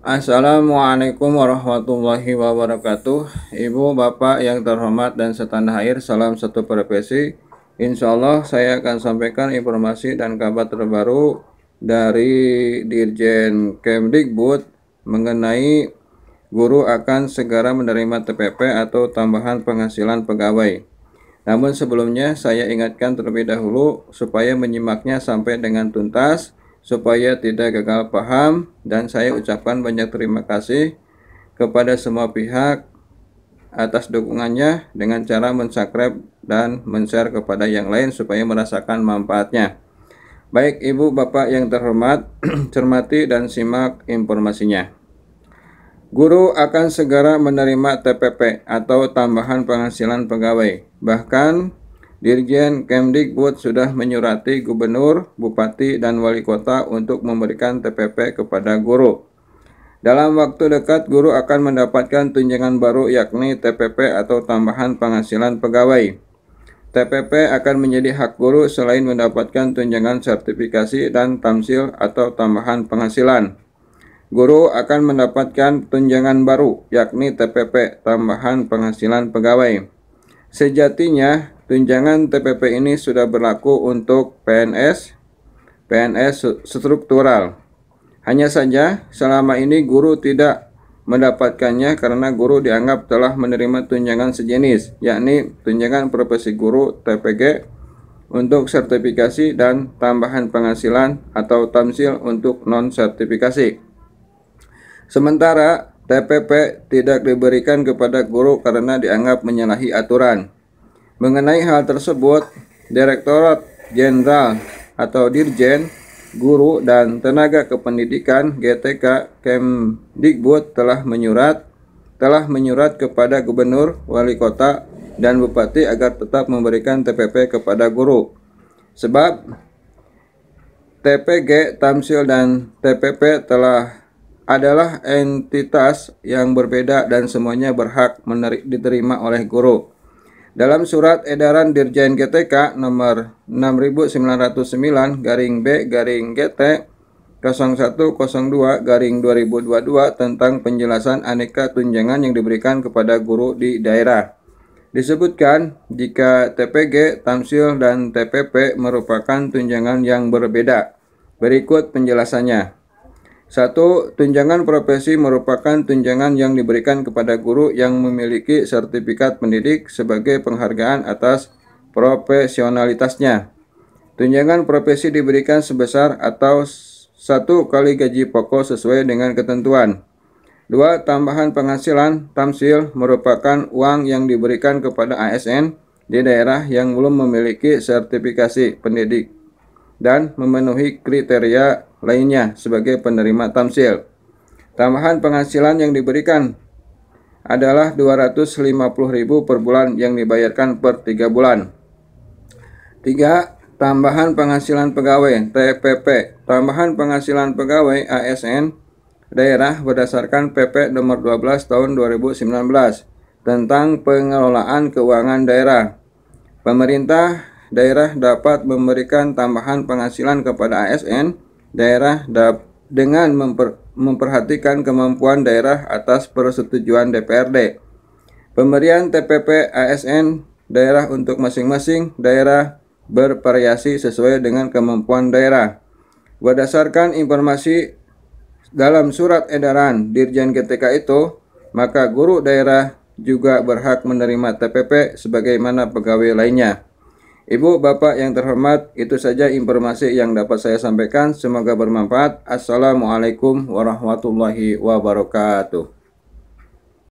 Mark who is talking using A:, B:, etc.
A: Assalamualaikum warahmatullahi wabarakatuh Ibu, Bapak yang terhormat dan setanah air Salam satu profesi Insya Allah saya akan sampaikan informasi dan kabar terbaru Dari Dirjen Kemdikbud Mengenai guru akan segera menerima TPP atau tambahan penghasilan pegawai namun sebelumnya saya ingatkan terlebih dahulu supaya menyimaknya sampai dengan tuntas supaya tidak gagal paham dan saya ucapkan banyak terima kasih kepada semua pihak atas dukungannya dengan cara mensubscribe dan men-share kepada yang lain supaya merasakan manfaatnya. Baik Ibu Bapak yang terhormat, cermati dan simak informasinya. Guru akan segera menerima TPP atau tambahan penghasilan pegawai. Bahkan Dirjen Kemdikbud sudah menyurati gubernur, bupati, dan wali kota untuk memberikan TPP kepada guru. Dalam waktu dekat, guru akan mendapatkan tunjangan baru yakni TPP atau tambahan penghasilan pegawai. TPP akan menjadi hak guru selain mendapatkan tunjangan sertifikasi dan tamsil atau tambahan penghasilan. Guru akan mendapatkan tunjangan baru, yakni TPP, tambahan penghasilan pegawai. Sejatinya, tunjangan TPP ini sudah berlaku untuk PNS, PNS struktural. Hanya saja, selama ini guru tidak mendapatkannya karena guru dianggap telah menerima tunjangan sejenis, yakni tunjangan profesi guru TPG untuk sertifikasi dan tambahan penghasilan atau tamsil untuk non-sertifikasi. Sementara TPP tidak diberikan kepada guru karena dianggap menyalahi aturan. Mengenai hal tersebut, Direktorat Jenderal atau Dirjen Guru dan Tenaga Kependidikan GTK Kemdikbud telah menyurat telah menyurat kepada gubernur, wali kota, dan bupati agar tetap memberikan TPP kepada guru. Sebab TPG, Tamsil, dan TPP telah adalah entitas yang berbeda dan semuanya berhak diterima oleh guru. Dalam surat edaran Dirjen GTK nomor 6909 garing B garing GT 0102 garing 2022 tentang penjelasan aneka tunjangan yang diberikan kepada guru di daerah. Disebutkan jika TPG, Tamsil, dan TPP merupakan tunjangan yang berbeda. Berikut penjelasannya. Satu, tunjangan profesi merupakan tunjangan yang diberikan kepada guru yang memiliki sertifikat pendidik sebagai penghargaan atas profesionalitasnya. Tunjangan profesi diberikan sebesar atau satu kali gaji pokok sesuai dengan ketentuan. Dua, tambahan penghasilan tamsil merupakan uang yang diberikan kepada ASN di daerah yang belum memiliki sertifikasi pendidik dan memenuhi kriteria lainnya sebagai penerima tamsil. Tambahan penghasilan yang diberikan adalah 250.000 per bulan yang dibayarkan per 3 bulan. 3. Tambahan penghasilan pegawai TPP. Tambahan penghasilan pegawai ASN daerah berdasarkan PP nomor 12 tahun 2019 tentang pengelolaan keuangan daerah. Pemerintah daerah dapat memberikan tambahan penghasilan kepada ASN daerah dengan memper memperhatikan kemampuan daerah atas persetujuan DPRD. Pemberian TPP ASN daerah untuk masing-masing daerah bervariasi sesuai dengan kemampuan daerah. Berdasarkan informasi dalam surat edaran Dirjen GTK itu, maka guru daerah juga berhak menerima TPP sebagaimana pegawai lainnya. Ibu, Bapak yang terhormat, itu saja informasi yang dapat saya sampaikan. Semoga bermanfaat. Assalamualaikum warahmatullahi wabarakatuh.